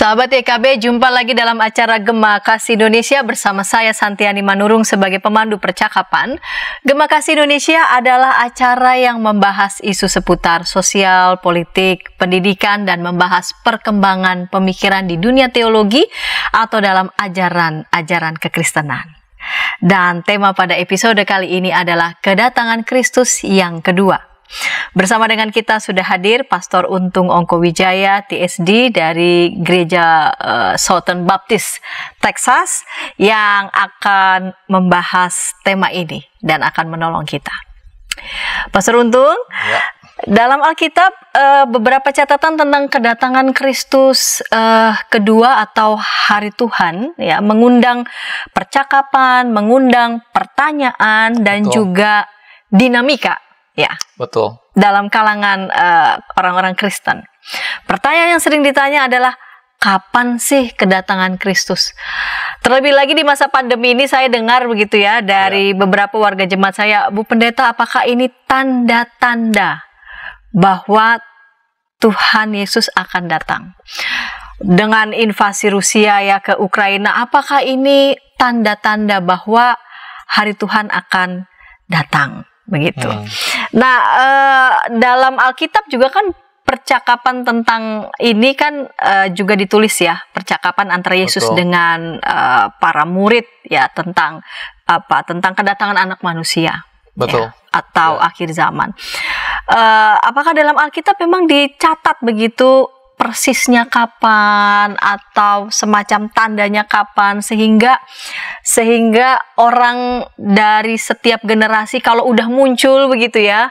Sahabat EKB, jumpa lagi dalam acara Gema Kasih Indonesia bersama saya Santiani Manurung sebagai pemandu percakapan. Gema Kasih Indonesia adalah acara yang membahas isu seputar sosial, politik, pendidikan, dan membahas perkembangan pemikiran di dunia teologi atau dalam ajaran-ajaran kekristenan. Dan tema pada episode kali ini adalah kedatangan Kristus yang kedua. Bersama dengan kita sudah hadir Pastor Untung Ongko Wijaya, TSD dari Gereja uh, Southern Baptist, Texas, yang akan membahas tema ini dan akan menolong kita. Pastor Untung, ya. dalam Alkitab uh, beberapa catatan tentang kedatangan Kristus uh, kedua atau Hari Tuhan, ya, mengundang percakapan, mengundang pertanyaan dan juga dinamika ya. Betul. Dalam kalangan eh, orang-orang uh, Kristen. Pertanyaan yang sering ditanya adalah kapan sih kedatangan Kristus? Terlebih lagi di masa pandemi ini saya dengar begitu ya dari ya. beberapa warga jemaat saya, Bu Pendeta, apakah ini tanda-tanda bahwa Tuhan Yesus akan datang? Dengan invasi Rusia ya ke Ukraina, apakah ini tanda-tanda bahwa hari Tuhan akan datang? begitu. Hmm. Nah, e, dalam Alkitab juga kan percakapan tentang ini kan e, juga ditulis ya, percakapan antara Yesus Betul. dengan e, para murid ya tentang apa? Tentang kedatangan anak manusia. Betul. Ya, atau ya. akhir zaman. E, apakah dalam Alkitab memang dicatat begitu persisnya kapan atau semacam tandanya kapan sehingga sehingga orang dari setiap generasi kalau udah muncul begitu ya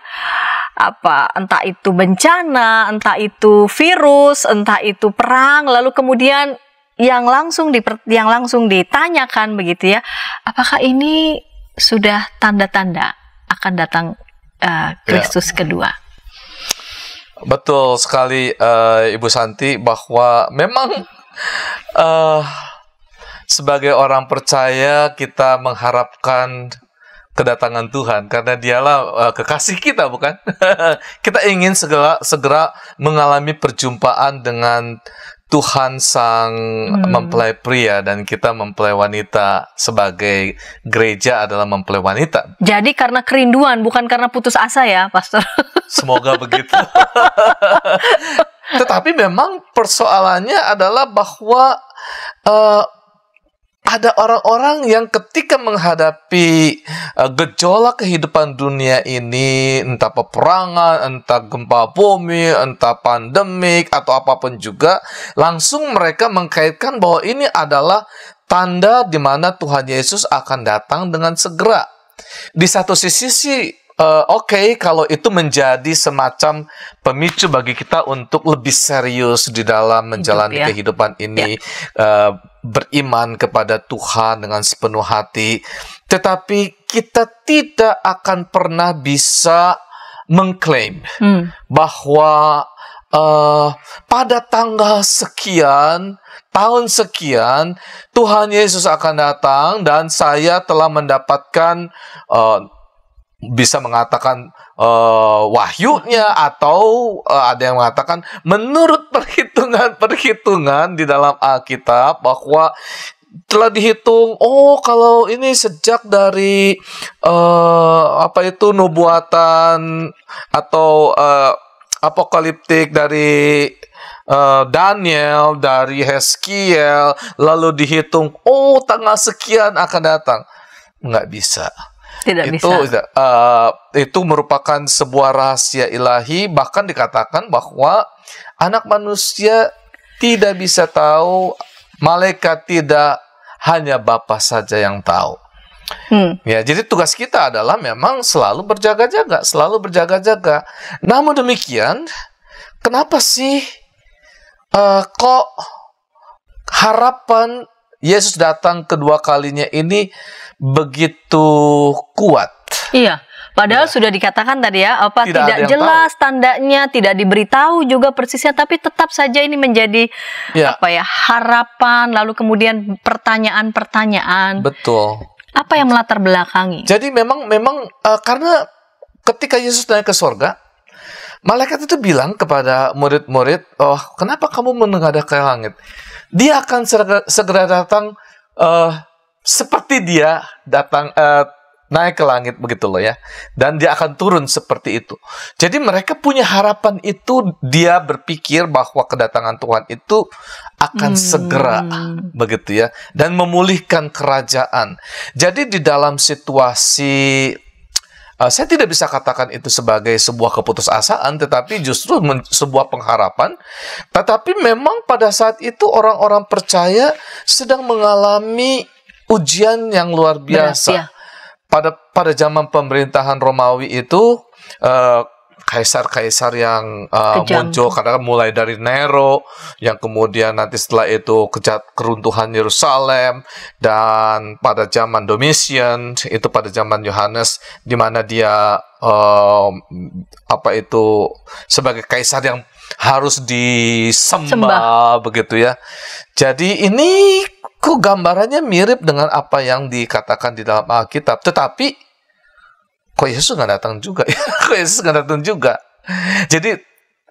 apa entah itu bencana, entah itu virus, entah itu perang lalu kemudian yang langsung di yang langsung ditanyakan begitu ya, apakah ini sudah tanda-tanda akan datang eh, ya. Kristus uh, ya. kedua? Betul sekali uh, Ibu Santi bahwa memang uh, sebagai orang percaya kita mengharapkan kedatangan Tuhan karena dialah uh, kekasih kita bukan kita ingin segera segera mengalami perjumpaan dengan Tuhan sang hmm. mempelai pria dan kita mempelai wanita sebagai gereja adalah mempelai wanita. Jadi karena kerinduan bukan karena putus asa ya, Pastor. Semoga begitu. Tetapi memang persoalannya adalah bahwa uh, ada orang-orang yang ketika menghadapi uh, gejolak kehidupan dunia ini, entah peperangan, entah gempa bumi, entah pandemik atau apapun juga, langsung mereka mengkaitkan bahwa ini adalah tanda di mana Tuhan Yesus akan datang dengan segera. Di satu sisi sih uh, oke okay, kalau itu menjadi semacam pemicu bagi kita untuk lebih serius di dalam menjalani Hidup, ya. kehidupan ini ya. uh, beriman kepada Tuhan dengan sepenuh hati tetapi kita tidak akan pernah bisa mengklaim hmm. bahwa uh, pada tanggal sekian, tahun sekian, Tuhan Yesus akan datang dan saya telah mendapatkan uh, bisa mengatakan uh, wahyunya atau uh, ada yang mengatakan menurut perhitungan-perhitungan di dalam Alkitab bahwa telah dihitung oh kalau ini sejak dari uh, apa itu nubuatan atau uh, apokaliptik dari uh, Daniel dari Heskiel lalu dihitung oh tanggal sekian akan datang nggak bisa tidak itu bisa. Uh, itu merupakan sebuah rahasia ilahi bahkan dikatakan bahwa anak manusia tidak bisa tahu malaikat tidak hanya Bapa saja yang tahu. Hmm. Ya, jadi tugas kita adalah memang selalu berjaga-jaga, selalu berjaga-jaga. Namun demikian, kenapa sih uh, kok harapan Yesus datang kedua kalinya ini begitu kuat. Iya. Padahal ya. sudah dikatakan tadi ya, apa tidak, tidak jelas tahu. tandanya, tidak diberitahu juga persisnya, tapi tetap saja ini menjadi ya. apa ya harapan, lalu kemudian pertanyaan-pertanyaan. Betul. Apa yang melatar belakangi? Jadi memang memang uh, karena ketika Yesus naik ke sorga, malaikat itu bilang kepada murid-murid, oh kenapa kamu menengadah ke langit? dia akan segera, datang uh, seperti dia datang uh, naik ke langit begitu loh ya dan dia akan turun seperti itu jadi mereka punya harapan itu dia berpikir bahwa kedatangan Tuhan itu akan hmm. segera begitu ya dan memulihkan kerajaan jadi di dalam situasi Eh, saya tidak bisa katakan itu sebagai sebuah keputusasaan, tetapi justru sebuah pengharapan. Tetapi memang pada saat itu orang-orang percaya sedang mengalami ujian yang luar biasa. Berat, ya. Pada pada zaman pemerintahan Romawi itu uh, kaisar-kaisar yang uh, muncul karena mulai dari Nero yang kemudian nanti setelah itu kejat keruntuhan Yerusalem dan pada zaman Domitian itu pada zaman Yohanes di mana dia uh, apa itu sebagai kaisar yang harus disembah Sembah. begitu ya. Jadi ini kok gambarannya mirip dengan apa yang dikatakan di dalam Alkitab tetapi kok Yesus nggak datang juga ya? kok Yesus nggak datang juga? Jadi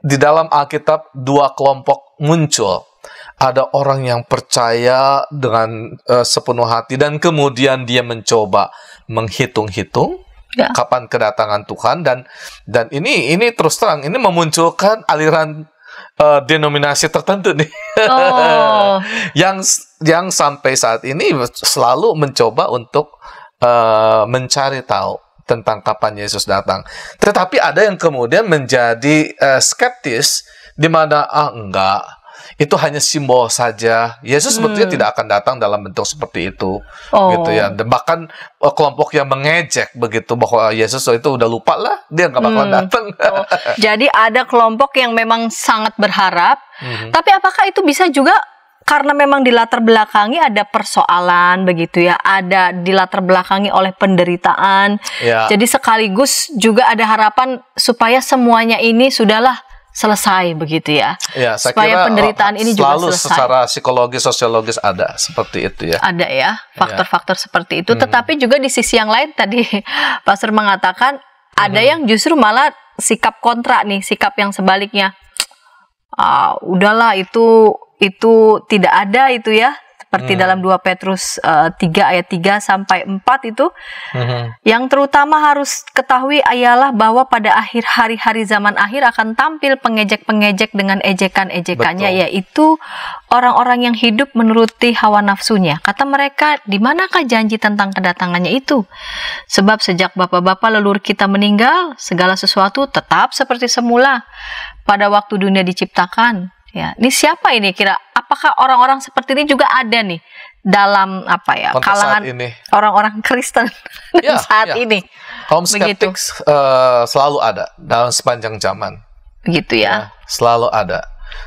di dalam Alkitab dua kelompok muncul. Ada orang yang percaya dengan uh, sepenuh hati dan kemudian dia mencoba menghitung-hitung ya. kapan kedatangan Tuhan dan dan ini ini terus terang ini memunculkan aliran uh, denominasi tertentu nih oh. yang yang sampai saat ini selalu mencoba untuk uh, mencari tahu tentang kapan Yesus datang. Tetapi ada yang kemudian menjadi uh, skeptis di mana ah enggak itu hanya simbol saja. Yesus hmm. sebetulnya tidak akan datang dalam bentuk seperti itu, oh. gitu ya. Oh. Dan bahkan eh, kelompok yang mengejek begitu bahwa Yesus itu udah lupa lah, dia nggak bakalan hmm. datang. Oh. Jadi ada kelompok yang memang sangat berharap, hmm. tapi apakah itu bisa juga karena memang di latar belakangi ada persoalan begitu ya, ada di latar belakangi oleh penderitaan. Ya. Jadi sekaligus juga ada harapan supaya semuanya ini sudahlah selesai begitu ya. ya saya supaya kira penderitaan ini juga selesai. secara psikologis sosiologis ada seperti itu ya. Ada ya, ya. faktor-faktor ya. seperti itu. Hmm. Tetapi juga di sisi yang lain tadi Pastor mengatakan ada hmm. yang justru malah sikap kontra nih, sikap yang sebaliknya uh, udahlah itu itu tidak ada itu ya seperti hmm. dalam 2 Petrus uh, eh, 3 ayat 3 sampai 4 itu. Hmm. Yang terutama harus ketahui ialah bahwa pada akhir hari-hari zaman akhir akan tampil pengejek-pengejek dengan ejekan-ejekannya yaitu orang-orang yang hidup menuruti hawa nafsunya. Kata mereka, di manakah janji tentang kedatangannya itu? Sebab sejak bapak-bapak leluhur kita meninggal, segala sesuatu tetap seperti semula pada waktu dunia diciptakan. Ya, ini siapa ini kira? Apakah orang-orang seperti ini juga ada nih dalam apa ya Kontes kalangan orang-orang Kristen ya, saat ya. ini? Kaum skeptics uh, eh, selalu ada dalam sepanjang zaman. Gitu ya. ya. Selalu ada.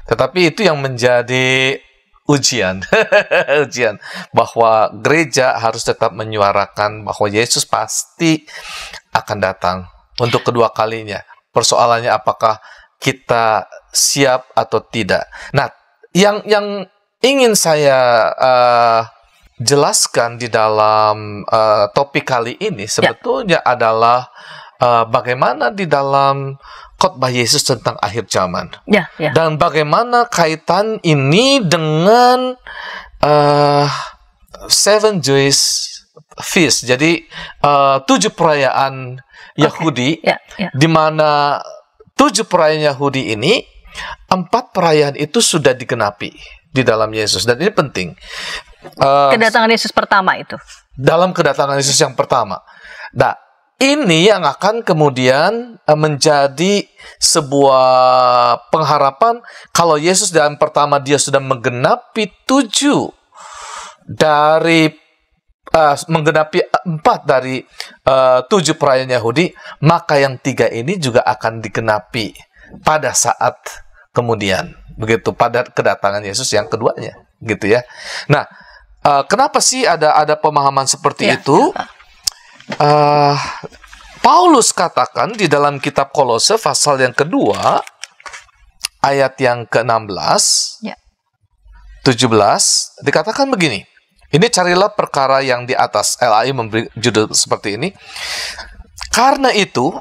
Tetapi itu yang menjadi ujian, ujian bahwa gereja harus tetap menyuarakan bahwa Yesus pasti akan datang untuk kedua kalinya. Persoalannya apakah kita siap atau tidak. Nah, yang yang ingin saya uh, jelaskan di dalam uh, topik kali ini ya. sebetulnya ya. adalah uh, bagaimana di dalam khotbah Yesus tentang akhir zaman. Ya, ya. Dan bagaimana kaitan ini dengan uh, Seven Jewish Feast. Jadi uh, tujuh perayaan okay. Yahudi, ya, ya, di mana tujuh perayaan Yahudi ini, empat perayaan itu sudah digenapi di dalam Yesus. Dan ini penting. Uh, kedatangan Yesus pertama itu. Dalam kedatangan Yesus yang pertama. Nah, ini yang akan kemudian eh, menjadi sebuah pengharapan kalau Yesus dalam pertama dia sudah menggenapi tujuh dari uh, menggenapi eh, empat dari uh, tujuh perayaan Yahudi, maka yang tiga ini juga akan digenapi pada saat kemudian, begitu pada kedatangan Yesus yang keduanya, gitu ya. Nah, uh, kenapa sih ada ada pemahaman seperti ya. itu? Uh, Paulus katakan di dalam kitab Kolose pasal yang kedua ayat yang ke-16 ya. 17 dikatakan begini ini carilah perkara yang di atas. LAI memberi judul seperti ini. Karena itu,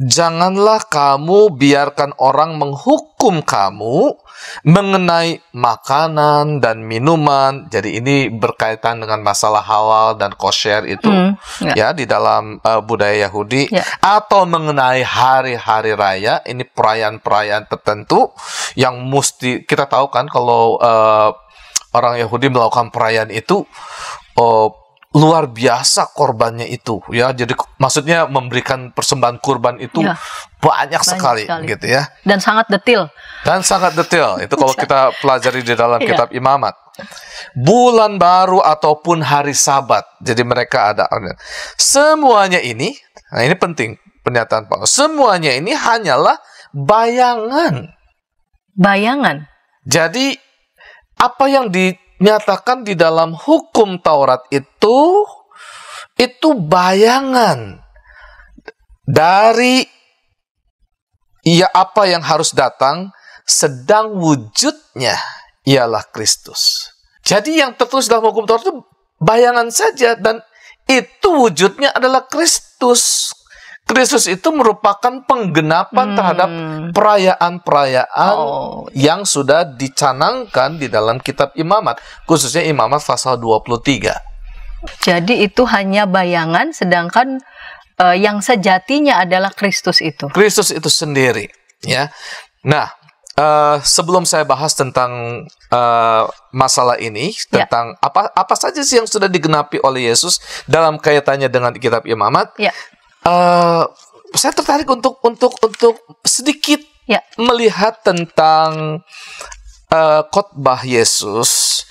janganlah kamu biarkan orang menghukum kamu mengenai makanan dan minuman. Jadi ini berkaitan dengan masalah halal dan kosher itu mm, yeah. ya di dalam uh, budaya Yahudi yeah. atau mengenai hari-hari raya. Ini perayaan-perayaan tertentu yang mesti kita tahu kan kalau uh, orang Yahudi melakukan perayaan itu oh, luar biasa korbannya itu ya jadi maksudnya memberikan persembahan kurban itu ya, banyak, banyak sekali, sekali gitu ya dan sangat detil dan sangat detil itu kalau iya. kita pelajari di dalam ya. kitab imamat bulan baru ataupun hari sabat jadi mereka ada semuanya ini nah ini penting pernyataan Paulus semuanya ini hanyalah bayangan bayangan jadi apa yang dinyatakan di dalam hukum Taurat itu itu bayangan dari ya apa yang harus datang sedang wujudnya ialah Kristus. Jadi yang tertulis dalam hukum Taurat itu bayangan saja dan itu wujudnya adalah Kristus. Kristus itu merupakan penggenapan hmm. terhadap perayaan-perayaan oh. Iya. yang sudah dicanangkan di dalam kitab Imamat, khususnya Imamat pasal 23. Jadi itu hanya bayangan sedangkan uh, yang sejatinya adalah Kristus itu. Kristus itu sendiri, ya. Nah, Uh, sebelum saya bahas tentang uh, masalah ini ya. tentang apa apa saja sih yang sudah digenapi oleh Yesus dalam kaitannya dengan kitab Imamat, ya uh, saya tertarik untuk untuk untuk sedikit ya. melihat tentang uh, khotbah Yesus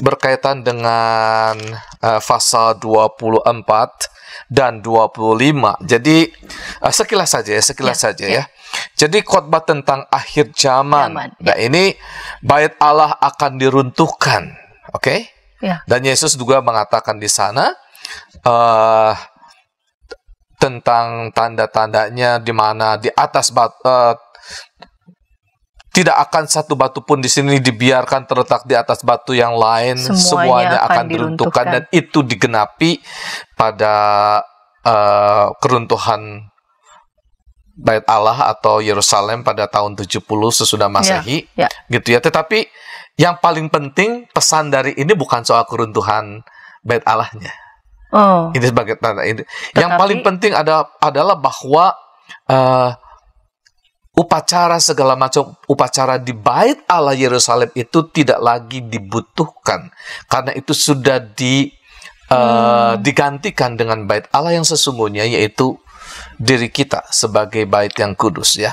berkaitan dengan uh, pasal 24 dan 25. Jadi uh, sekilas saja ya, sekilas ya, saja ya. ya. Jadi khotbah tentang akhir zaman. zaman ya. Nah, ini bait Allah akan diruntuhkan. Oke? Okay? Ya. Dan Yesus juga mengatakan di sana uh, tentang tanda-tandanya di mana di atas batu, uh, eh, tidak akan satu batu pun di sini dibiarkan terletak di atas batu yang lain semuanya, semuanya akan, akan diruntuhkan dan itu digenapi pada uh, keruntuhan Bait Allah atau Yerusalem pada tahun 70 sesudah ya, Masehi ya, ya. gitu ya tetapi yang paling penting pesan dari ini bukan soal keruntuhan Bait Allahnya Oh. Ini sebagai tanda ini. yang paling penting ada adalah bahwa uh, upacara segala macam upacara di bait Allah Yerusalem itu tidak lagi dibutuhkan karena itu sudah di uh, hmm. digantikan dengan bait Allah yang sesungguhnya yaitu diri kita sebagai bait yang kudus ya.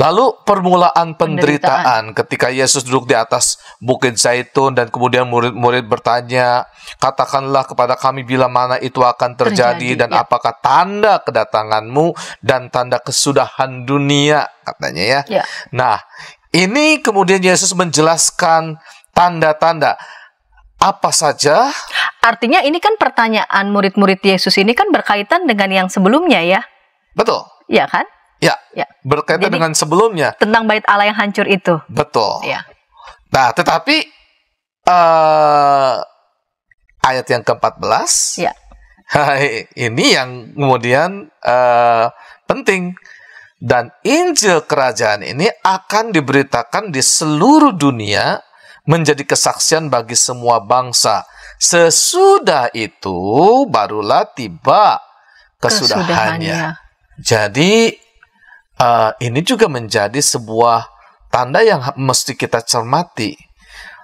Lalu permulaan penderitaan, penderitaan ketika Yesus duduk di atas Bukit Zaitun dan kemudian murid-murid bertanya, "Katakanlah kepada kami bila mana itu akan terjadi, terjadi dan ya. apakah tanda kedatanganmu dan tanda kesudahan dunia?" katanya ya. ya. Nah, ini kemudian Yesus menjelaskan tanda-tanda apa saja? Artinya ini kan pertanyaan murid-murid Yesus ini kan berkaitan dengan yang sebelumnya ya. Betul. Iya kan? Ya. ya. Berkaitan Jadi, dengan sebelumnya. Tentang bait Allah yang hancur itu. Betul. Ya. Nah, tetapi uh, ayat yang ke-14 ya. ini yang kemudian uh, penting dan Injil kerajaan ini akan diberitakan di seluruh dunia menjadi kesaksian bagi semua bangsa. Sesudah itu barulah tiba kesudahannya. Jadi uh, ini juga menjadi sebuah tanda yang mesti kita cermati.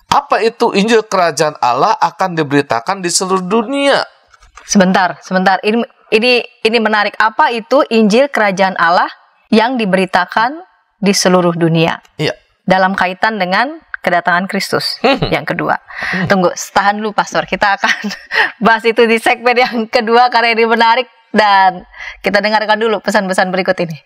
Apa itu Injil Kerajaan Allah akan diberitakan di seluruh dunia? Sebentar, sebentar. Ini ini ini menarik. Apa itu Injil Kerajaan Allah yang diberitakan di seluruh dunia? Iya. Dalam kaitan dengan kedatangan Kristus. Hmm. Yang kedua. Hmm. Tunggu, tahan dulu Pastor. Kita akan bahas itu di segmen yang kedua karena ini menarik dan kita dengarkan dulu pesan-pesan berikut ini.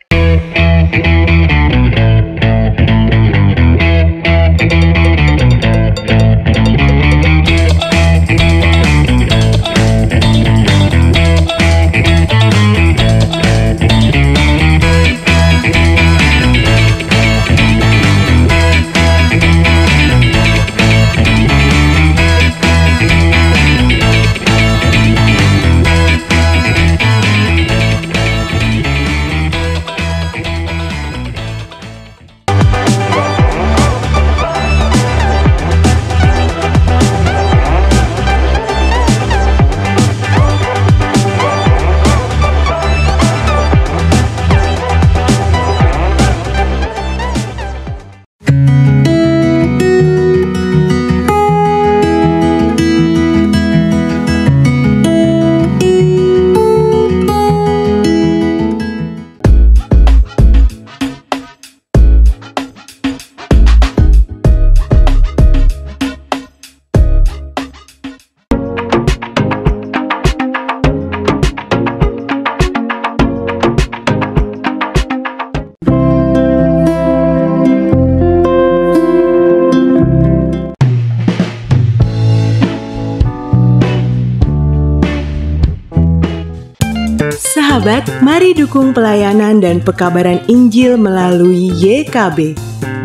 dukung pelayanan dan pekabaran Injil melalui YKB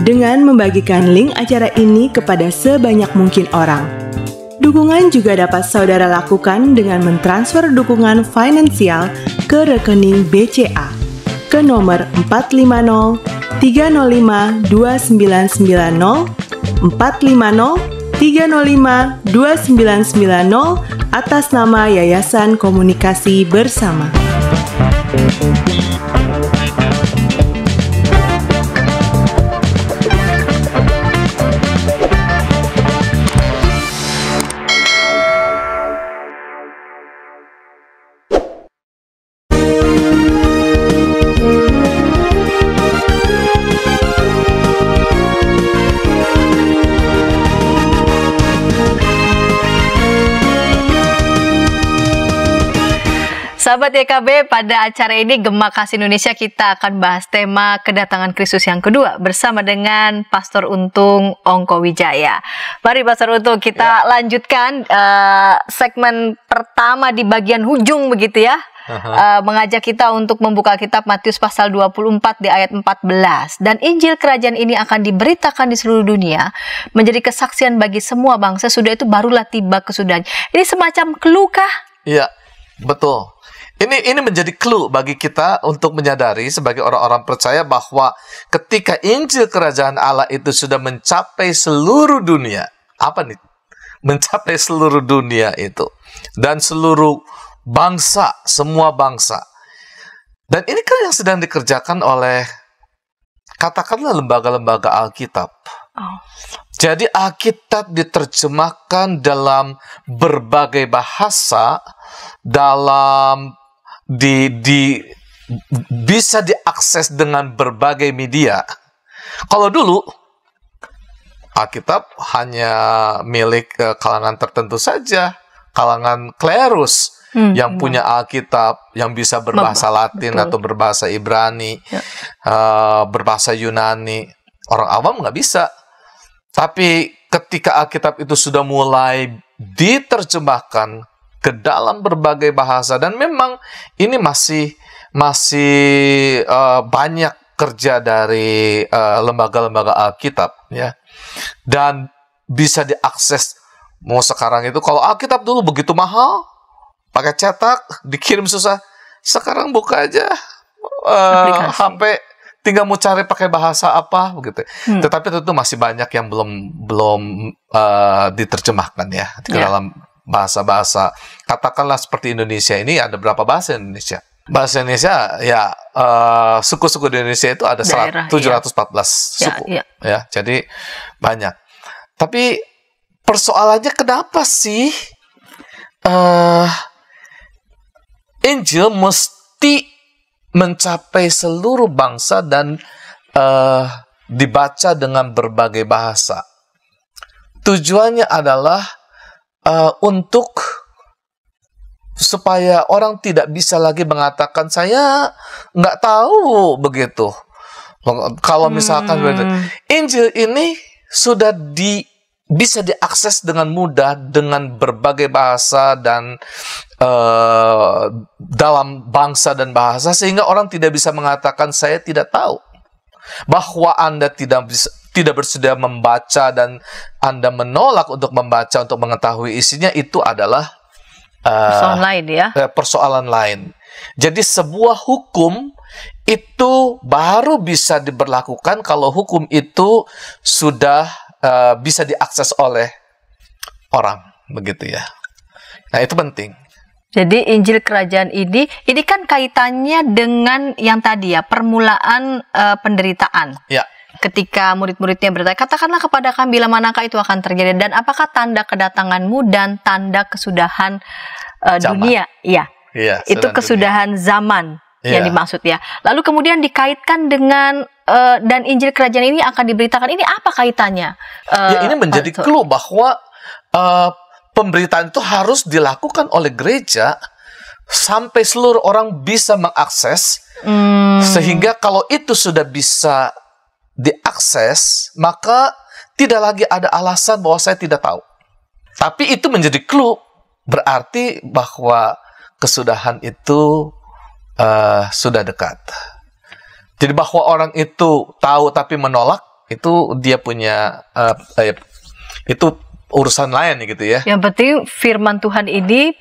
dengan membagikan link acara ini kepada sebanyak mungkin orang. Dukungan juga dapat saudara lakukan dengan mentransfer dukungan finansial ke rekening BCA ke nomor 450 305 2990 450 305 2990 atas nama Yayasan Komunikasi Bersama. Sahabat YKB, pada acara ini Gema Kasih Indonesia kita akan bahas tema kedatangan Kristus yang kedua bersama dengan Pastor Untung Ongko Wijaya. Mari Pastor Untung kita ya. lanjutkan uh, segmen pertama di bagian hujung begitu ya. Uh, mengajak kita untuk membuka kitab Matius pasal 24 di ayat 14 dan Injil kerajaan ini akan diberitakan di seluruh dunia menjadi kesaksian bagi semua bangsa sudah itu barulah tiba kesudahannya ini semacam kelukah? Iya betul ini ini menjadi clue bagi kita untuk menyadari sebagai orang-orang percaya bahwa ketika Injil kerajaan Allah itu sudah mencapai seluruh dunia. Apa nih? Mencapai seluruh dunia itu dan seluruh bangsa, semua bangsa. Dan ini kan yang sedang dikerjakan oleh katakanlah lembaga-lembaga Alkitab. Oh. Jadi Alkitab diterjemahkan dalam berbagai bahasa dalam di, di bisa diakses dengan berbagai media. Kalau dulu Alkitab hanya milik eh, kalangan tertentu saja, kalangan klerus hmm, yang hmm. punya Alkitab yang bisa berbahasa Latin betul. atau berbahasa Ibrani, ya. uh, berbahasa Yunani. Orang awam nggak bisa. Tapi ketika Alkitab itu sudah mulai diterjemahkan ke dalam berbagai bahasa dan memang ini masih masih uh, banyak kerja dari uh, lembaga-lembaga Alkitab ya. Dan bisa diakses mau sekarang itu kalau Alkitab dulu begitu mahal, pakai cetak, dikirim susah. Sekarang buka aja uh, tinggal mau cari pakai bahasa apa begitu. Hmm. Tetapi tentu masih banyak yang belum belum uh, diterjemahkan ya ke yeah. dalam bahasa-bahasa. Katakanlah seperti Indonesia ini ada berapa bahasa Indonesia? Bahasa Indonesia ya suku eh, suku-suku di Indonesia itu ada Daerah, 714 iya. Ya, suku. ya, iya. Ya, jadi banyak. Tapi persoalannya kenapa sih uh, Injil mesti mencapai seluruh bangsa dan uh, dibaca dengan berbagai bahasa. Tujuannya adalah uh, untuk supaya orang tidak bisa lagi mengatakan saya nggak tahu begitu. Kalau misalkan hmm. Injil ini sudah di bisa diakses dengan mudah dengan berbagai bahasa dan uh, dalam bangsa dan bahasa sehingga orang tidak bisa mengatakan saya tidak tahu bahwa Anda tidak bisa tidak bersedia membaca dan Anda menolak untuk membaca untuk mengetahui isinya itu adalah uh, persoalan lain ya. Eh, persoalan lain. Jadi sebuah hukum itu baru bisa diberlakukan kalau hukum itu sudah uh, bisa diakses oleh orang, begitu ya. Nah, itu penting. Jadi Injil Kerajaan ini, ini kan kaitannya dengan yang tadi ya, permulaan uh, penderitaan. Ya ketika murid-muridnya bertanya, katakanlah kepada kami bila manakah itu akan terjadi dan apakah tanda kedatanganmu dan tanda kesudahan uh, dunia? Iya. Ya, itu kesudahan dunia. zaman ya. yang iya. dimaksud ya. Lalu kemudian dikaitkan dengan uh, dan Injil kerajaan ini akan diberitakan. Ini apa kaitannya? Uh, ya eh, ini menjadi Pastor. clue bahwa uh, pemberitaan itu harus dilakukan oleh gereja sampai seluruh orang bisa mengakses hmm. sehingga kalau itu sudah bisa diakses, maka tidak lagi ada alasan bahwa saya tidak tahu. Tapi itu menjadi clue berarti bahwa kesudahan itu uh, sudah dekat. Jadi bahwa orang itu tahu tapi menolak itu dia punya uh, itu urusan lain gitu ya. Yang penting firman Tuhan ini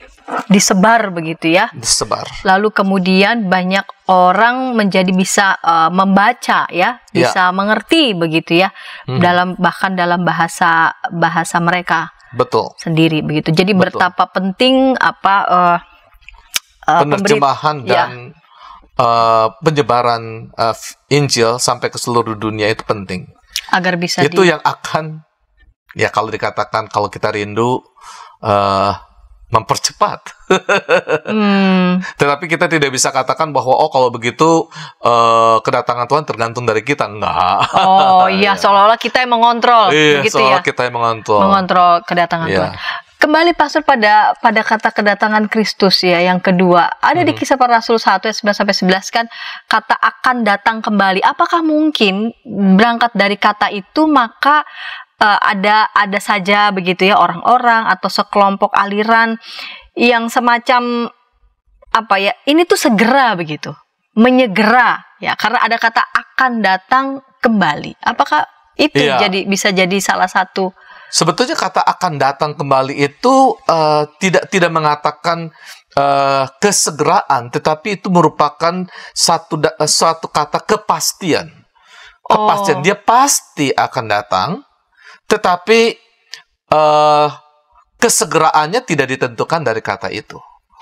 disebar begitu ya. Disebar. Lalu kemudian banyak orang menjadi bisa uh, membaca ya, ya. bisa ya. mengerti begitu ya hmm. dalam bahkan dalam bahasa bahasa mereka. Betul. Sendiri begitu. Jadi Betul. betapa penting apa uh, uh, penerjemahan pemberi, ya. dan ya. uh, penyebaran uh, Injil sampai ke seluruh dunia itu penting. Agar bisa Itu di... yang akan ya kalau dikatakan kalau kita rindu uh, mempercepat. hmm. Tetapi kita tidak bisa katakan bahwa oh kalau begitu uh, kedatangan Tuhan tergantung dari kita enggak. Oh iya, iya seolah-olah kita yang mengontrol iya, begitu seolah ya. kita yang mengontrol. Mengontrol kedatangan iya. Tuhan. Kembali pasal pada pada kata kedatangan Kristus ya yang kedua. Ada hmm. di kisah para rasul satu ayat 9 sampai 11 kan kata akan datang kembali. Apakah mungkin berangkat dari kata itu maka uh, ada ada saja begitu ya orang-orang atau sekelompok aliran yang semacam apa ya ini tuh segera begitu menyegera ya karena ada kata akan datang kembali apakah itu iya. jadi bisa jadi salah satu sebetulnya kata akan datang kembali itu uh, tidak tidak mengatakan uh, kesegeraan tetapi itu merupakan satu uh, kata kepastian kepastian oh. dia pasti akan datang tetapi uh, kesegeraannya tidak ditentukan dari kata itu.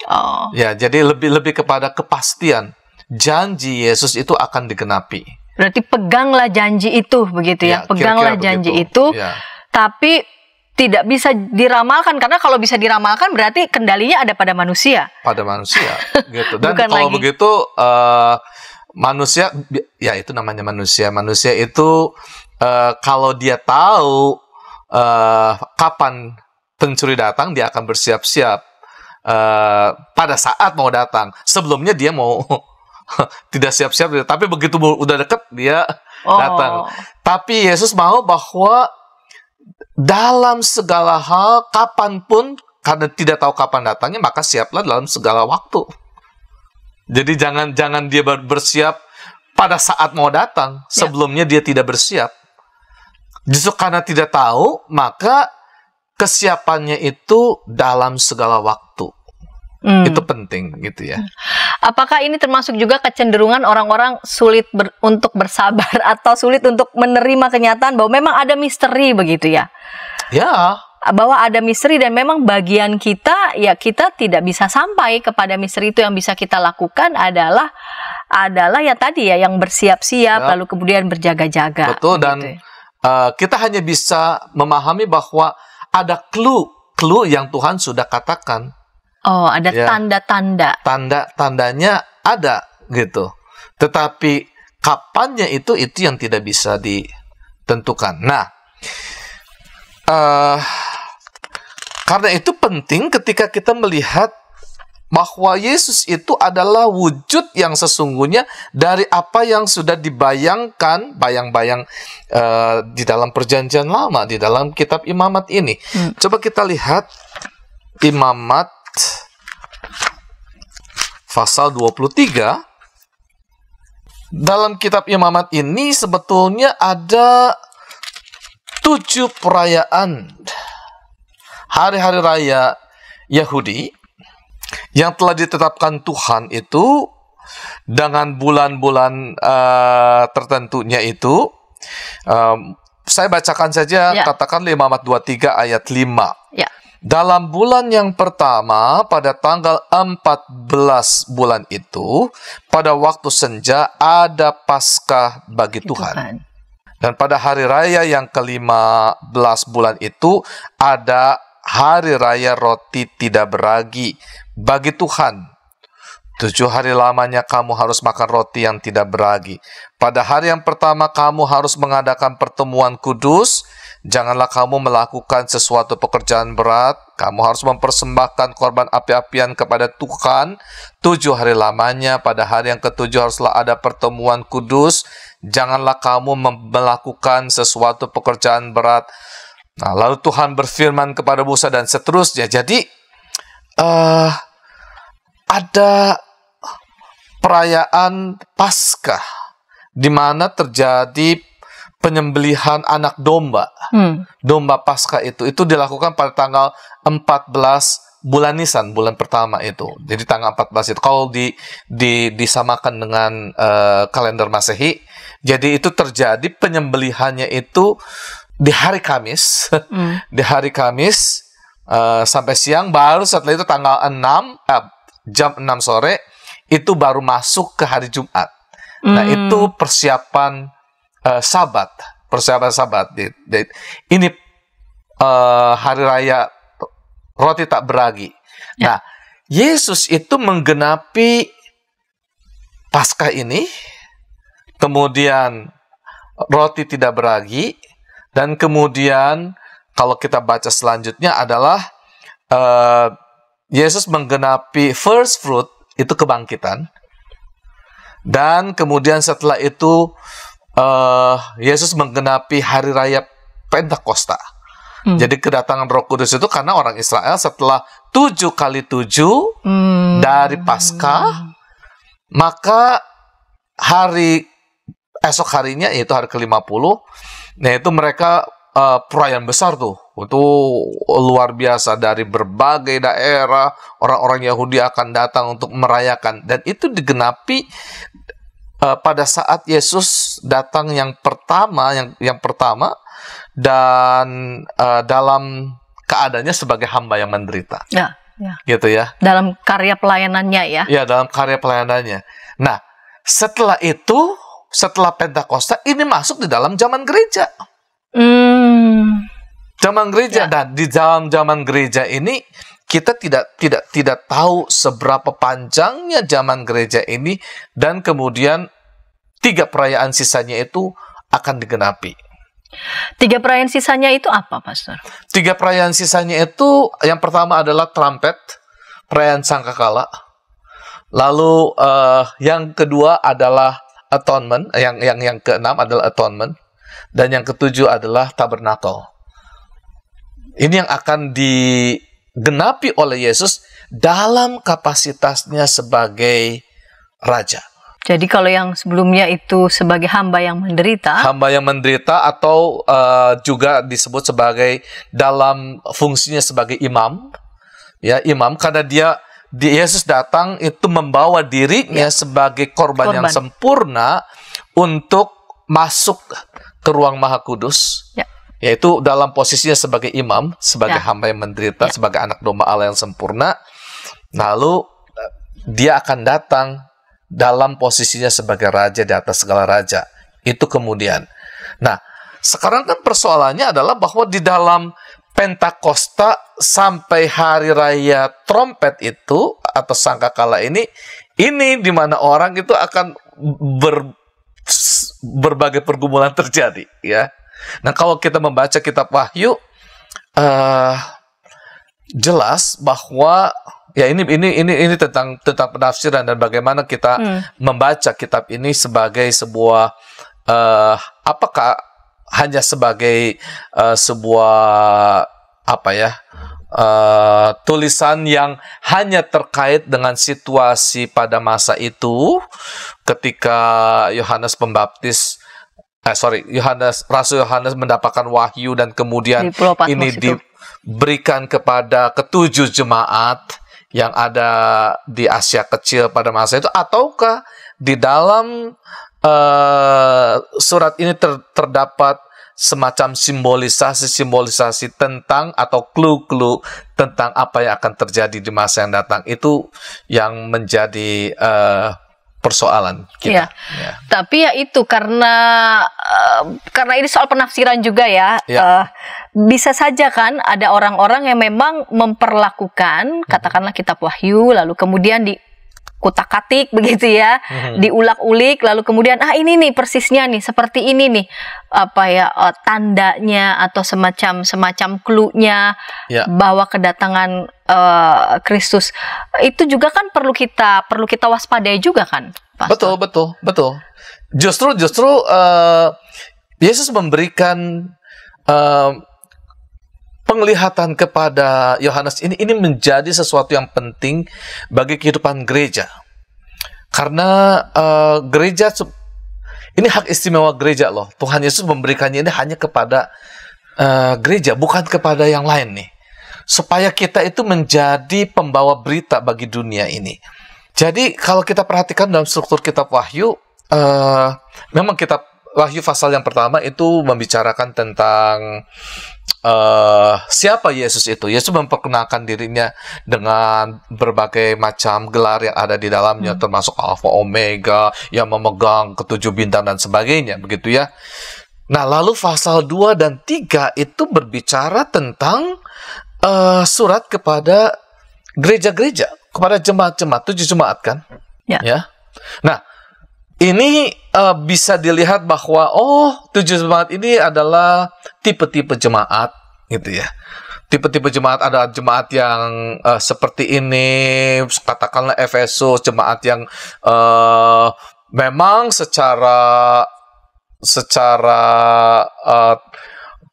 Oh. Ya, jadi lebih lebih kepada kepastian janji Yesus itu akan digenapi. Berarti peganglah janji itu begitu ya, ya peganglah kira -kira janji begitu. Ya. itu. Ya. Tapi tidak bisa diramalkan karena kalau bisa diramalkan berarti kendalinya ada pada manusia. Pada manusia, gitu. Dan Bukan kalau lagi. begitu uh, manusia, ya itu namanya manusia. Manusia itu uh, kalau dia tahu uh, kapan pencuri datang, dia akan bersiap-siap uh, pada saat mau datang. Sebelumnya dia mau tidak siap-siap, tapi begitu udah deket dia oh. datang. Tapi Yesus mau bahwa dalam segala hal, kapanpun, karena tidak tahu kapan datangnya, maka siaplah dalam segala waktu. Jadi jangan jangan dia bersiap pada saat mau datang, ya. sebelumnya dia tidak bersiap Justru karena tidak tahu, maka kesiapannya itu dalam segala waktu. Hmm. Itu penting gitu ya. Hmm. Apakah ini termasuk juga kecenderungan orang-orang sulit ber, untuk bersabar atau sulit untuk menerima kenyataan bahwa memang ada misteri begitu ya? Ya. Bahwa ada misteri dan memang bagian kita ya kita tidak bisa sampai kepada misteri itu yang bisa kita lakukan adalah adalah ya tadi ya yang bersiap-siap ya. lalu kemudian berjaga-jaga. Betul gitu dan Eh, kita hanya bisa memahami bahwa ada clue clue yang Tuhan sudah katakan. Oh, ada ya. tanda-tanda. Tanda-tandanya ada gitu. Tetapi kapannya itu itu yang tidak bisa ditentukan. Nah, uh, karena itu penting ketika kita melihat bahwa Yesus itu adalah wujud yang sesungguhnya dari apa yang sudah dibayangkan bayang-bayang uh, di dalam perjanjian lama di dalam kitab imamat ini. Hmm. Coba kita lihat imamat pasal 23 dalam kitab imamat ini sebetulnya ada tujuh perayaan hari-hari raya Yahudi yang telah ditetapkan Tuhan itu dengan bulan-bulan uh, tertentunya itu um, saya bacakan saja ya. katakan 5 Mat 23 ayat 5. Ya. Dalam bulan yang pertama pada tanggal 14 bulan itu pada waktu senja ada paskah bagi Tuhan. Tuhan. Dan pada hari raya yang kelima belas bulan itu ada hari raya roti tidak beragi bagi Tuhan. Tujuh hari lamanya kamu harus makan roti yang tidak beragi. Pada hari yang pertama kamu harus mengadakan pertemuan kudus. Janganlah kamu melakukan sesuatu pekerjaan berat. Kamu harus mempersembahkan korban api-apian kepada Tuhan. Tujuh hari lamanya, pada hari yang ketujuh haruslah ada pertemuan kudus. Janganlah kamu melakukan sesuatu pekerjaan berat Nah, lalu Tuhan berfirman kepada Musa dan seterusnya. Jadi uh, ada perayaan Paskah di mana terjadi penyembelihan anak domba. Hmm. Domba Paskah itu itu dilakukan pada tanggal 14 bulan Nisan, bulan pertama itu. Jadi tanggal 14 itu kalau di, di disamakan dengan uh, kalender Masehi, jadi itu terjadi penyembelihannya itu di hari Kamis, mm. di hari Kamis uh, sampai siang baru setelah itu tanggal 6 uh, eh, jam 6 sore itu baru masuk ke hari Jumat. Mm. Nah, hmm. itu persiapan uh, sabat, persiapan sabat. Ini uh, hari raya roti tak beragi. Yeah. Nah, Yesus itu menggenapi Paskah ini, kemudian roti tidak beragi, dan kemudian kalau kita baca selanjutnya adalah uh, Yesus menggenapi first fruit itu kebangkitan. Dan kemudian setelah itu uh, Yesus menggenapi hari raya Pentakosta. Hmm. Jadi kedatangan Roh Kudus itu karena orang Israel setelah tujuh kali tujuh hmm. dari Paskah, maka hari esok harinya yaitu hari ke-50 Nah itu mereka uh, perayaan besar tuh. Itu luar biasa dari berbagai daerah orang-orang Yahudi akan datang untuk merayakan dan itu digenapi uh, pada saat Yesus datang yang pertama yang yang pertama dan uh, dalam keadaannya sebagai hamba yang menderita. Ya, ya. Gitu ya. Dalam karya pelayanannya ya. Ya, dalam karya pelayanannya. Nah, setelah itu setelah Pentakosta ini masuk di dalam zaman gereja. Hmm. Zaman gereja ya. dan di dalam zaman gereja ini kita tidak tidak tidak tahu seberapa panjangnya zaman gereja ini dan kemudian tiga perayaan sisanya itu akan digenapi. Tiga perayaan sisanya itu apa, Pastor? Tiga perayaan sisanya itu yang pertama adalah trumpet, perayaan sangkakala. Lalu uh, yang kedua adalah atonement, yang yang yang keenam adalah atonement dan yang ketujuh adalah tabernakel. Ini yang akan digenapi oleh Yesus dalam kapasitasnya sebagai raja. Jadi kalau yang sebelumnya itu sebagai hamba yang menderita, hamba yang menderita atau uh, juga disebut sebagai dalam fungsinya sebagai imam, ya imam karena dia Yesus datang itu membawa dirinya ya. sebagai korban, korban yang sempurna untuk masuk ke ruang Maha Kudus. Ya yaitu dalam posisinya sebagai imam, sebagai ya. hamba yang menderita, ya. sebagai anak domba Allah yang sempurna. Lalu eh, dia akan datang dalam posisinya sebagai raja di atas segala raja. Itu kemudian. Nah, sekarang kan persoalannya adalah bahwa di dalam Pentakosta sampai hari raya trompet itu atau sangkakala ini ini di mana orang itu akan ber, berbagai pergumulan terjadi ya. Nah, kalau kita membaca kitab Wahyu uh, jelas bahwa ya ini ini ini ini tentang tentang penafsiran dan bagaimana kita hmm. membaca kitab ini sebagai sebuah uh, apakah hanya sebagai uh, sebuah apa ya uh, tulisan yang hanya terkait dengan situasi pada masa itu ketika Yohanes Pembaptis eh, sorry Yohanes Rasul Yohanes mendapatkan wahyu dan kemudian di ini diberikan kepada ketujuh jemaat yang ada di Asia Kecil pada masa itu ataukah di dalam Eh, surat ini ter terdapat semacam simbolisasi-simbolisasi tentang atau clue-clue tentang apa yang akan terjadi di masa yang datang itu yang menjadi uh, persoalan kita. Ya. Ya. Tapi ya itu karena uh, karena ini soal penafsiran juga ya. ya. Uh, bisa saja kan ada orang-orang yang memang memperlakukan mm-hmm. katakanlah kitab Wahyu lalu kemudian di kutak-katik begitu ya, hmm. diulak-ulik lalu kemudian ah ini nih persisnya nih seperti ini nih apa ya uh, tandanya atau semacam semacam klunya nya bahwa kedatangan eh, Kristus. Uh, itu juga kan perlu kita perlu kita waspadai juga kan, Pastor? Betul, betul, betul. Justru justru uh, Yesus memberikan uh, penglihatan kepada Yohanes ini ini menjadi sesuatu yang penting bagi kehidupan gereja. Karena uh, gereja ini hak istimewa gereja loh. Tuhan Yesus memberikannya ini hanya kepada uh, gereja, bukan kepada yang lain nih. Supaya kita itu menjadi pembawa berita bagi dunia ini. Jadi kalau kita perhatikan dalam struktur kitab Wahyu, uh, memang kitab Wahyu pasal yang pertama itu membicarakan tentang uh, siapa Yesus itu. Yesus memperkenalkan dirinya dengan berbagai macam gelar yang ada di dalamnya, hmm. termasuk Alpha Omega, yang memegang ketujuh bintang dan sebagainya, begitu ya. Nah, lalu pasal 2 dan 3 itu berbicara tentang uh, surat kepada gereja-gereja, kepada jemaat-jemaat, tujuh jemaat kan? Ya. ya. Nah, ini uh, bisa dilihat bahwa oh tujuh jemaat ini adalah tipe-tipe jemaat gitu ya tipe-tipe jemaat ada jemaat yang uh, seperti ini katakanlah Efesus jemaat yang uh, memang secara secara uh,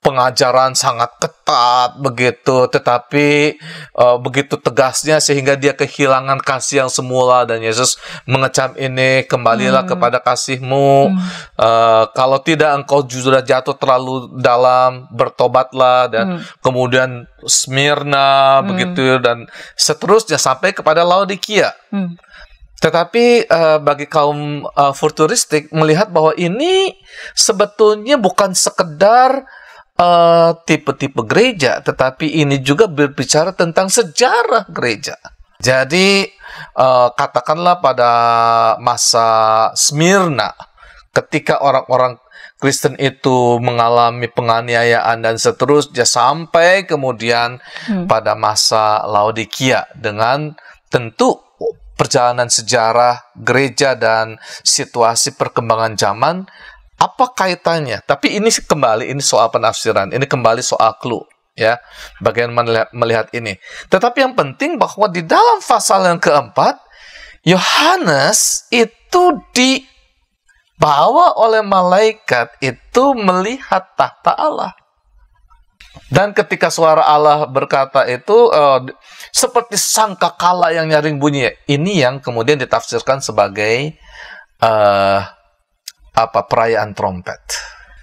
pengajaran sangat ketat begitu, tetapi uh, begitu tegasnya sehingga dia kehilangan kasih yang semula dan Yesus mengecam ini kembalilah hmm. kepada kasihmu. Hmm. Uh, kalau tidak engkau justru jatuh terlalu dalam, bertobatlah dan hmm. kemudian Smyrna hmm. begitu dan seterusnya sampai kepada Laodikia. Hmm. Tetapi uh, bagi kaum uh, futuristik melihat bahwa ini sebetulnya bukan sekedar Eh, tipe-tipe uh, gereja, tetapi ini juga berbicara tentang sejarah gereja. Jadi uh, katakanlah pada masa Smyrna, ketika orang-orang Kristen itu mengalami penganiayaan dan seterusnya sampai kemudian hmm. pada masa Laodikia dengan tentu perjalanan sejarah gereja dan situasi perkembangan zaman apa kaitannya? Tapi ini kembali ini soal penafsiran, ini kembali soal clue ya. bagian melihat ini. Tetapi yang penting bahwa di dalam pasal yang keempat Yohanes itu dibawa oleh malaikat itu melihat tahta Allah. Dan ketika suara Allah berkata itu uh, seperti kala yang nyaring bunyi, ini yang kemudian ditafsirkan sebagai uh, apa perayaan trompet.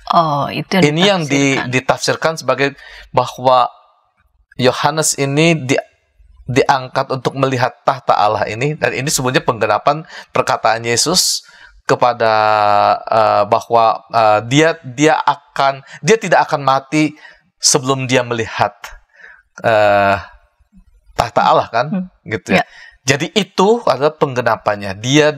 Oh, itu yang ini yang di, ditafsirkan sebagai bahwa Yohanes ini di, diangkat untuk melihat tahta Allah ini dan ini sebenarnya penggenapan perkataan Yesus kepada uh, bahwa uh, dia dia akan dia tidak akan mati sebelum dia melihat uh, tahta Allah kan hmm. gitu ya. ya. Jadi itu adalah penggenapannya. Dia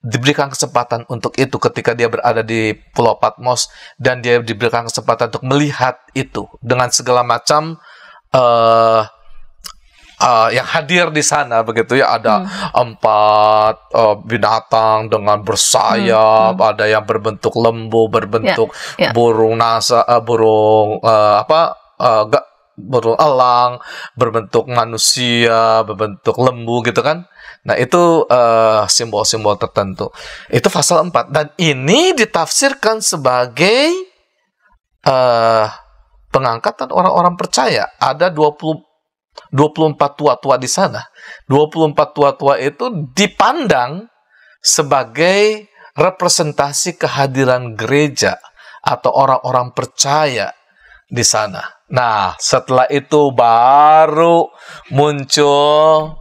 diberikan kesempatan untuk itu ketika dia berada di Pulau Patmos dan dia diberikan kesempatan untuk melihat itu dengan segala macam uh, uh, yang hadir di sana begitu ya ada hmm. empat uh, binatang dengan bersayap hmm, hmm. ada yang berbentuk lembu berbentuk yeah. Yeah. burung nasa uh, burung uh, apa uh, gak, burung elang berbentuk manusia berbentuk lembu gitu kan Nah, itu eh, simbol-simbol uh, tertentu. Itu pasal 4 dan ini ditafsirkan sebagai uh, pengangkatan orang-orang percaya. Ada 20 24 tua-tua di sana. 24 tua-tua itu dipandang sebagai representasi kehadiran gereja atau orang-orang percaya di sana. Nah, setelah itu baru muncul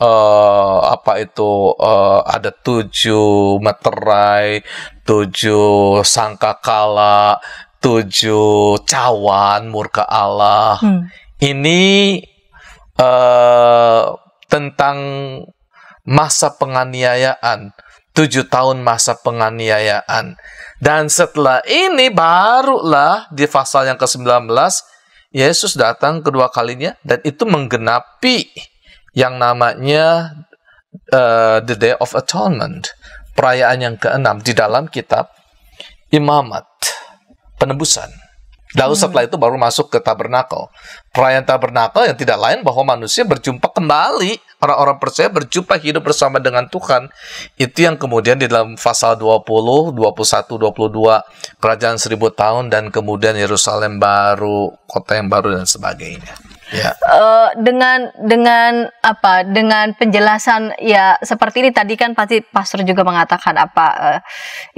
uh, apa itu uh, ada tujuh meterai, tujuh sangkakala, tujuh cawan murka Allah. Hmm. Ini uh, tentang masa penganiayaan, tujuh tahun masa penganiayaan. Dan setelah ini barulah di pasal yang ke-19 Yesus datang kedua kalinya dan itu menggenapi yang namanya uh, The Day of Atonement, perayaan yang keenam di dalam kitab Imamat, penebusan. Lalu hmm. setelah itu baru masuk ke tabernakel. Perayaan tabernakel yang tidak lain bahwa manusia berjumpa kembali, orang-orang percaya berjumpa hidup bersama dengan Tuhan. Itu yang kemudian di dalam pasal 20, 21, 22, kerajaan seribu tahun dan kemudian Yerusalem baru, kota yang baru dan sebagainya yeah. Ya. uh, dengan dengan apa dengan penjelasan ya seperti ini tadi kan pasti pastor juga mengatakan apa uh,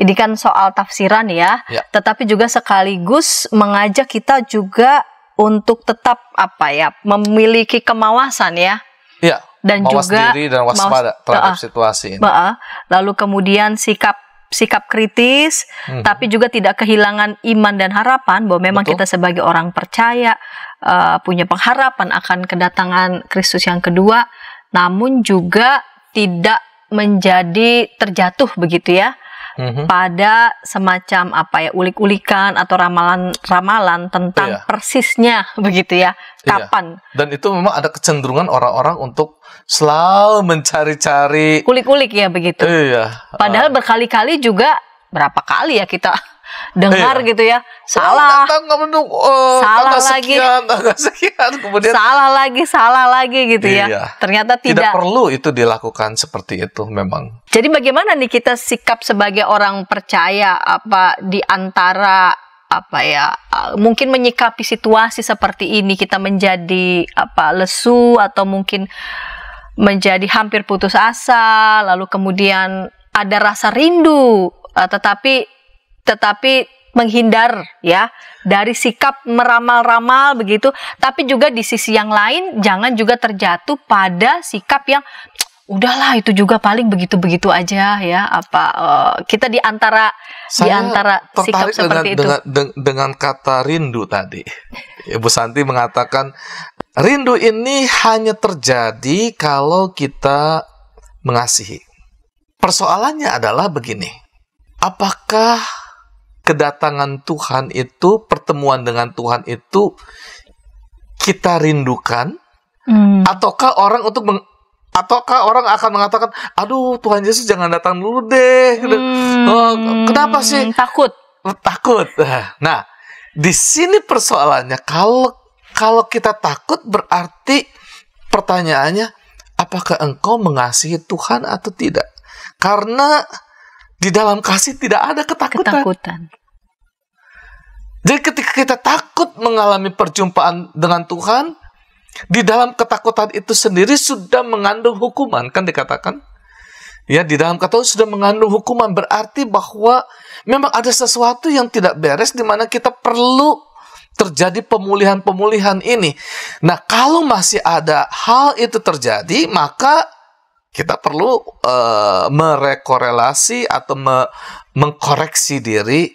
ini kan soal tafsiran ya yeah. tetapi juga sekaligus mengajak kita juga untuk tetap apa ya memiliki kemawasan ya yeah. dan Mawas juga diri dan waspada mawas, terhadap uh, situasi ini. Uh, lalu kemudian sikap sikap kritis, hmm. tapi juga tidak kehilangan iman dan harapan bahwa memang Betul. kita sebagai orang percaya uh, punya pengharapan akan kedatangan Kristus yang kedua, namun juga tidak menjadi terjatuh begitu ya mm-hmm. pada semacam apa ya ulik-ulikan atau ramalan-ramalan tentang yeah. persisnya begitu ya iya. kapan yeah. dan itu memang ada kecenderungan orang-orang untuk selalu mencari-cari ulik-ulik ya begitu iya padahal uh. berkali-kali juga berapa kali ya kita dengar eh, gitu ya salah oh, tanggal oh, salah lagi sekian, lagi sekian kemudian salah lagi salah lagi gitu ya. iya. ya ternyata tidak tidak perlu itu dilakukan seperti itu memang jadi bagaimana nih kita sikap sebagai orang percaya apa di antara apa ya eh, mungkin menyikapi situasi seperti ini kita menjadi apa lesu atau mungkin menjadi hampir putus asa lalu kemudian ada rasa rindu eh, tetapi tetapi menghindar ya dari sikap meramal-ramal begitu tapi juga di sisi yang lain jangan juga terjatuh pada sikap yang udahlah itu juga paling begitu-begitu aja ya apa uh, kita di antara Saya di antara sikap seperti dengan, itu dengan, dengan kata rindu tadi Ibu Santi mengatakan rindu ini hanya terjadi kalau kita mengasihi persoalannya adalah begini apakah kedatangan Tuhan itu, pertemuan dengan Tuhan itu kita rindukan hmm. ataukah orang untuk meng, ataukah orang akan mengatakan, "Aduh, Tuhan Yesus jangan datang dulu deh." Gitu. Hmm. Oh, kenapa sih? Takut. Takut. Nah, di sini persoalannya kalau kalau kita takut berarti pertanyaannya apakah engkau mengasihi Tuhan atau tidak? Karena di dalam kasih tidak ada ketakutan. ketakutan. Jadi ketika kita takut mengalami perjumpaan dengan Tuhan, di dalam ketakutan itu sendiri sudah mengandung hukuman, kan dikatakan? Ya, di dalam ketakutan sudah mengandung hukuman berarti bahwa memang ada sesuatu yang tidak beres di mana kita perlu terjadi pemulihan-pemulihan ini. Nah, kalau masih ada hal itu terjadi, maka kita perlu uh, merekorelasi atau me mengkoreksi diri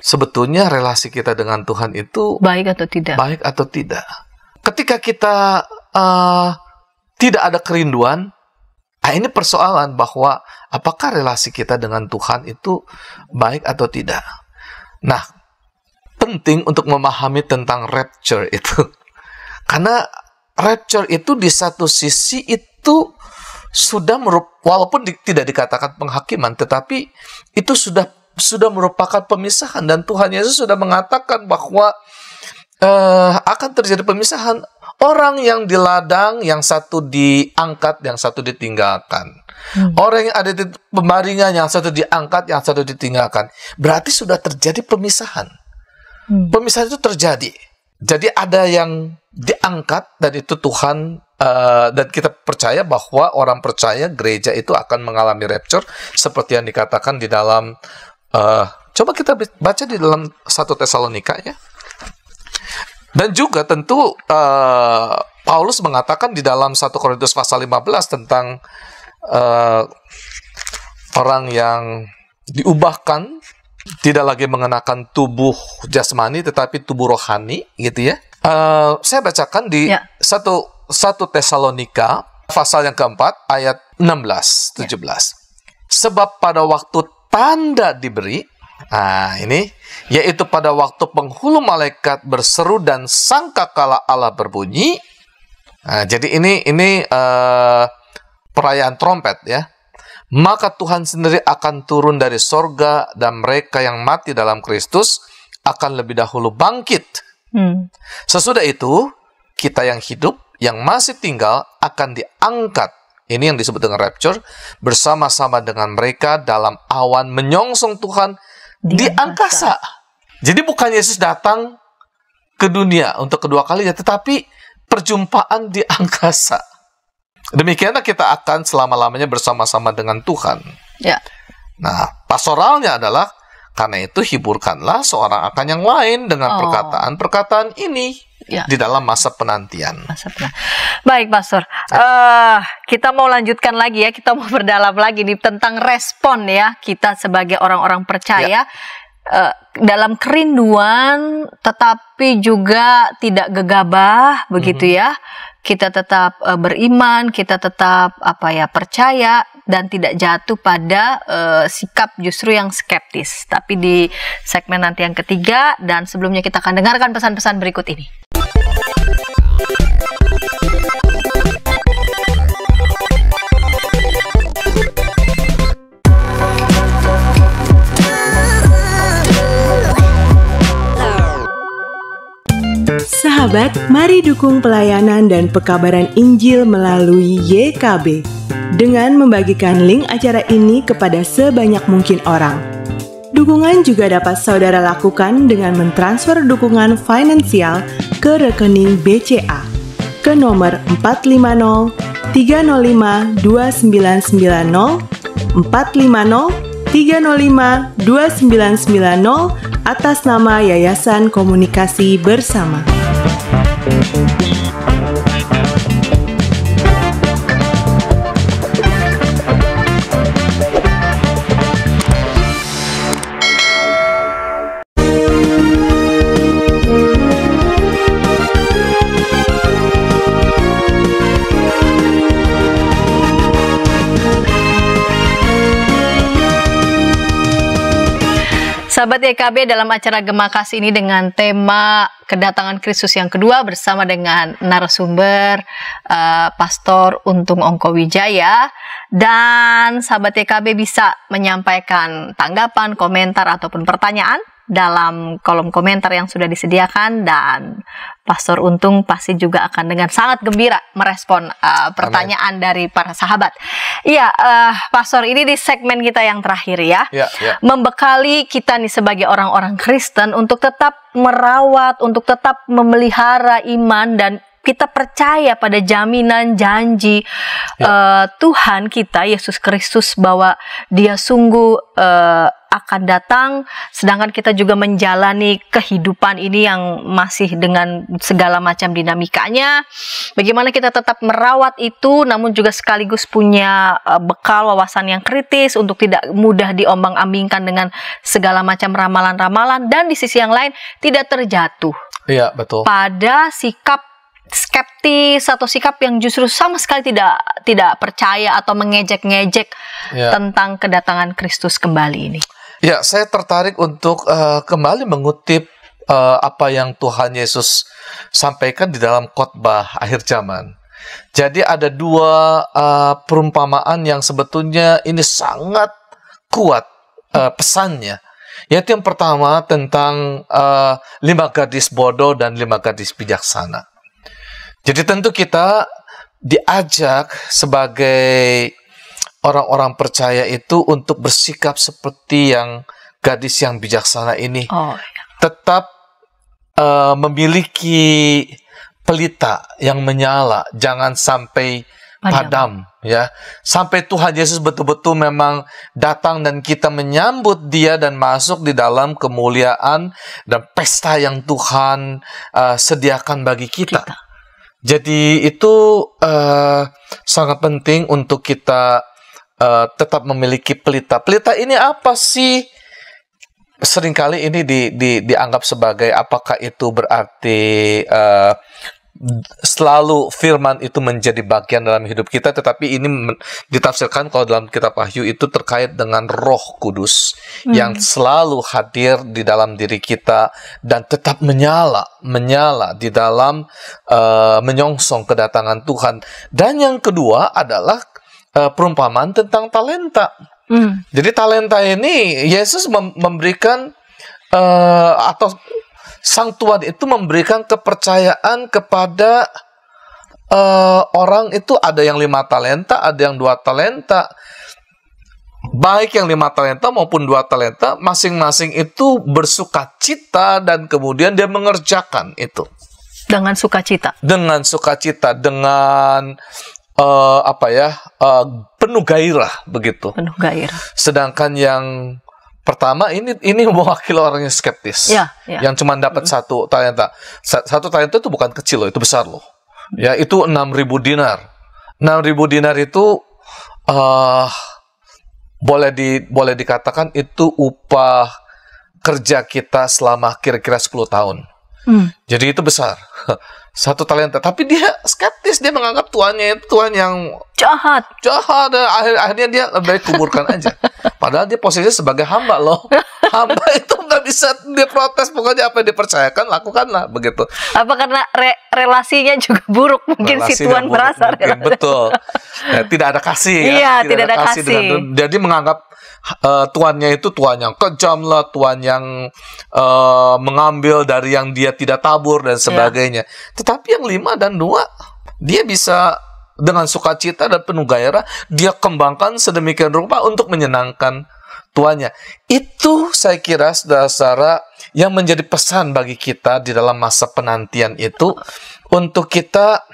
sebetulnya relasi kita dengan Tuhan itu baik atau tidak. Baik atau tidak. Ketika kita uh, tidak ada kerinduan, nah ini persoalan bahwa apakah relasi kita dengan Tuhan itu baik atau tidak. Nah, penting untuk memahami tentang rapture itu. Karena rapture itu di satu sisi itu sudah merup, walaupun di, tidak dikatakan penghakiman, tetapi itu sudah sudah merupakan pemisahan dan Tuhan Yesus sudah mengatakan bahwa uh, akan terjadi pemisahan orang yang di ladang yang satu diangkat yang satu ditinggalkan hmm. orang yang ada di pembaringan yang satu diangkat yang satu ditinggalkan berarti sudah terjadi pemisahan hmm. pemisahan itu terjadi jadi ada yang diangkat dan itu Tuhan Uh, dan kita percaya bahwa orang percaya gereja itu akan mengalami rapture seperti yang dikatakan di dalam uh, coba kita baca di dalam satu Tesalonika ya. Dan juga tentu uh, Paulus mengatakan di dalam 1 Korintus pasal 15 tentang uh, orang yang diubahkan tidak lagi mengenakan tubuh jasmani tetapi tubuh rohani gitu ya. Uh, saya bacakan di ya. satu 1 Tesalonika pasal yang keempat ayat 16 17. Ya. Sebab pada waktu tanda diberi Nah, ini yaitu pada waktu penghulu malaikat berseru dan sangkakala Allah berbunyi. Nah, jadi ini ini uh, perayaan trompet ya. Maka Tuhan sendiri akan turun dari sorga dan mereka yang mati dalam Kristus akan lebih dahulu bangkit. Hmm. Sesudah itu kita yang hidup yang masih tinggal akan diangkat. Ini yang disebut dengan rapture bersama-sama dengan mereka dalam awan menyongsong Tuhan di, di angkasa. angkasa. Jadi bukan Yesus datang ke dunia untuk kedua kalinya, tetapi perjumpaan di angkasa. Demikianlah kita akan selama-lamanya bersama-sama dengan Tuhan. Ya. Nah, pastoralnya adalah karena itu hiburkanlah seorang akan yang lain dengan oh. perkataan-perkataan oh. ini ya. di dalam masa penantian. Masa penantian. Baik, Pastor. Uh, kita mau lanjutkan lagi ya, kita mau berdalam lagi nih tentang respon ya kita sebagai orang-orang percaya. Ya. Eh, dalam kerinduan tetapi juga tidak gegabah begitu mm -hmm. ya kita tetap eh, beriman kita tetap apa ya percaya dan tidak jatuh pada uh, sikap justru yang skeptis. Tapi di segmen nanti yang ketiga dan sebelumnya kita akan dengarkan pesan-pesan berikut ini. Sahabat, mari dukung pelayanan dan pekabaran Injil melalui YKB dengan membagikan link acara ini kepada sebanyak mungkin orang. Dukungan juga dapat saudara lakukan dengan mentransfer dukungan finansial ke rekening BCA ke nomor 450 305 2990 450 305 2990 atas nama Yayasan Komunikasi Bersama. Thank TKB dalam acara Gemakas ini dengan tema kedatangan Kristus yang kedua bersama dengan narasumber uh, Pastor Untung Ongko Wijaya dan sahabat TKB bisa menyampaikan tanggapan, komentar ataupun pertanyaan dalam kolom komentar yang sudah disediakan dan Pastor Untung pasti juga akan dengan sangat gembira merespon uh, pertanyaan Amen. dari para sahabat. Iya, uh, Pastor ini di segmen kita yang terakhir ya, ya, ya. membekali kita nih sebagai orang-orang Kristen untuk tetap merawat, untuk tetap memelihara iman dan kita percaya pada jaminan janji ya. uh, Tuhan kita Yesus Kristus bahwa Dia sungguh uh, akan datang, sedangkan kita juga menjalani kehidupan ini yang masih dengan segala macam dinamikanya. Bagaimana kita tetap merawat itu, namun juga sekaligus punya uh, bekal wawasan yang kritis untuk tidak mudah diombang-ambingkan dengan segala macam ramalan-ramalan, dan di sisi yang lain tidak terjatuh. Iya betul. Pada sikap skeptis atau sikap yang justru sama sekali tidak tidak percaya atau mengejek-ngejek ya. tentang kedatangan Kristus kembali ini. Ya, saya tertarik untuk uh, kembali mengutip uh, apa yang Tuhan Yesus sampaikan di dalam khotbah akhir zaman. Jadi ada dua uh, perumpamaan yang sebetulnya ini sangat kuat uh, pesannya. Yaitu yang pertama tentang uh, lima gadis bodoh dan lima gadis bijaksana. Jadi tentu kita diajak sebagai orang-orang percaya itu untuk bersikap seperti yang gadis yang bijaksana ini. Oh. Iya. Tetap uh, memiliki pelita yang menyala, jangan sampai padam. padam ya. Sampai Tuhan Yesus betul-betul memang datang dan kita menyambut Dia dan masuk di dalam kemuliaan dan pesta yang Tuhan uh, sediakan bagi kita. kita. Jadi itu uh, sangat penting untuk kita uh, tetap memiliki pelita. Pelita ini apa sih? Seringkali ini di, di, dianggap sebagai apakah itu berarti uh, selalu firman itu menjadi bagian dalam hidup kita tetapi ini ditafsirkan kalau dalam kitab Wahyu itu terkait dengan Roh Kudus hmm. yang selalu hadir di dalam diri kita dan tetap menyala menyala di dalam uh, menyongsong kedatangan Tuhan dan yang kedua adalah uh, perumpamaan tentang talenta hmm. jadi talenta ini Yesus mem memberikan uh, atau sang tuan itu memberikan kepercayaan kepada uh, orang itu ada yang lima talenta, ada yang dua talenta. Baik yang lima talenta maupun dua talenta, masing-masing itu bersuka cita dan kemudian dia mengerjakan itu. Dengan sukacita. Dengan sukacita, dengan uh, apa ya, uh, penuh gairah begitu. Penuh gairah. Sedangkan yang Pertama ini ini mewakili orang yang skeptis. Ya, ya. Yang cuma dapat hmm. satu talenta. Satu talenta itu bukan kecil loh, itu besar loh. Mm. Ya, itu enam ribu dinar. enam ribu dinar itu uh, boleh di boleh dikatakan itu upah kerja kita selama kira-kira 10 tahun. Hmm. Jadi itu besar. satu talenta tapi dia skeptis dia menganggap tuannya itu tuan yang jahat jahat dan akhir akhirnya dia lebih baik kuburkan aja padahal dia posisinya sebagai hamba loh apa itu nggak bisa diprotes pokoknya apa yang dipercayakan lakukanlah begitu apa karena re relasinya juga buruk mungkin Relasi si tuan buruk, merasa mungkin, betul ya, tidak ada kasih ya iya, tidak, tidak ada, ada kasih, kasih. Dengan, jadi menganggap uh, tuannya itu tuan yang kejam lah, tuan yang uh, mengambil dari yang dia tidak tabur dan iya. sebagainya. Yeah. Tetapi yang lima dan dua, dia bisa dengan sukacita dan penuh gairah, dia kembangkan sedemikian rupa untuk menyenangkan tuanya. Itu saya kira saudara-saudara yang menjadi pesan bagi kita di dalam masa penantian itu untuk kita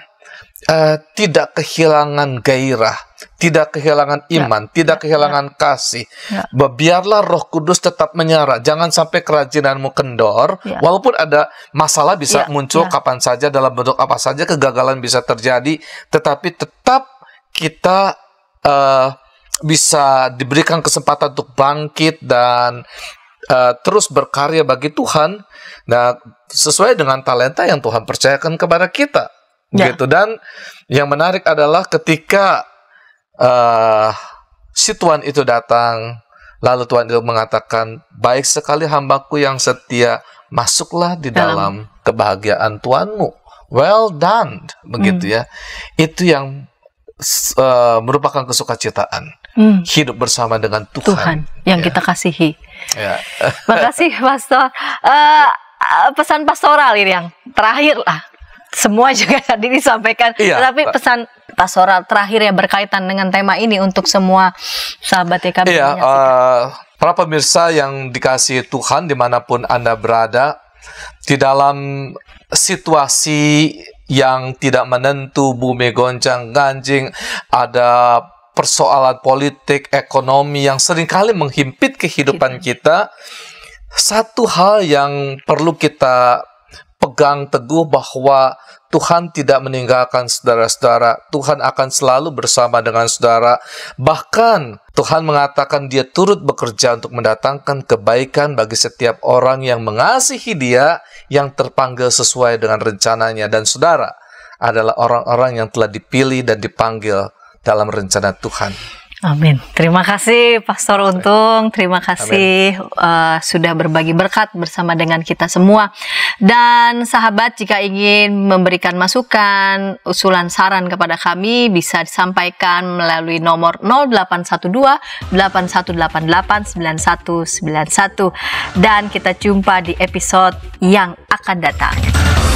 uh, tidak kehilangan gairah, tidak kehilangan ya. iman, ya. tidak kehilangan ya. kasih. Ya. Biarlah Roh Kudus tetap menyara. Jangan sampai kerajinanmu kendor. Ya. Walaupun ada masalah bisa ya. muncul ya. kapan saja dalam bentuk apa saja, kegagalan bisa terjadi, tetapi tetap kita uh, bisa diberikan kesempatan untuk bangkit dan uh, terus berkarya bagi Tuhan. Nah, sesuai dengan talenta yang Tuhan percayakan kepada kita, ya. gitu. Dan yang menarik adalah ketika uh, si Tuhan itu datang, lalu Tuhan itu mengatakan, baik sekali hambaku yang setia, masuklah di dalam, dalam kebahagiaan Tuhanmu. Well done, begitu hmm. ya. Itu yang uh, merupakan kesukacitaan hmm. hidup bersama dengan Tuhan, Tuhan yang ya. kita kasihi. Ya. Makasih Pastor. Uh, pesan pastoral ini yang terakhir lah. Semua juga tadi disampaikan, iya, tetapi pesan pastoral terakhir yang berkaitan dengan tema ini untuk semua sahabat TKB. Iya, uh, para pemirsa yang dikasih Tuhan dimanapun anda berada di dalam situasi yang tidak menentu, bumi goncang ganjing, ada persoalan politik, ekonomi yang seringkali menghimpit kehidupan iya. kita. Satu hal yang perlu kita pegang teguh bahwa Tuhan tidak meninggalkan saudara-saudara. Tuhan akan selalu bersama dengan saudara. Bahkan Tuhan mengatakan dia turut bekerja untuk mendatangkan kebaikan bagi setiap orang yang mengasihi dia yang terpanggil sesuai dengan rencananya. Dan saudara adalah orang-orang yang telah dipilih dan dipanggil dalam rencana Tuhan. Amin. Terima kasih Pastor Untung, terima kasih uh, sudah berbagi berkat bersama dengan kita semua. Dan sahabat jika ingin memberikan masukan, usulan saran kepada kami bisa disampaikan melalui nomor 0812 8188 9191 dan kita jumpa di episode yang akan datang.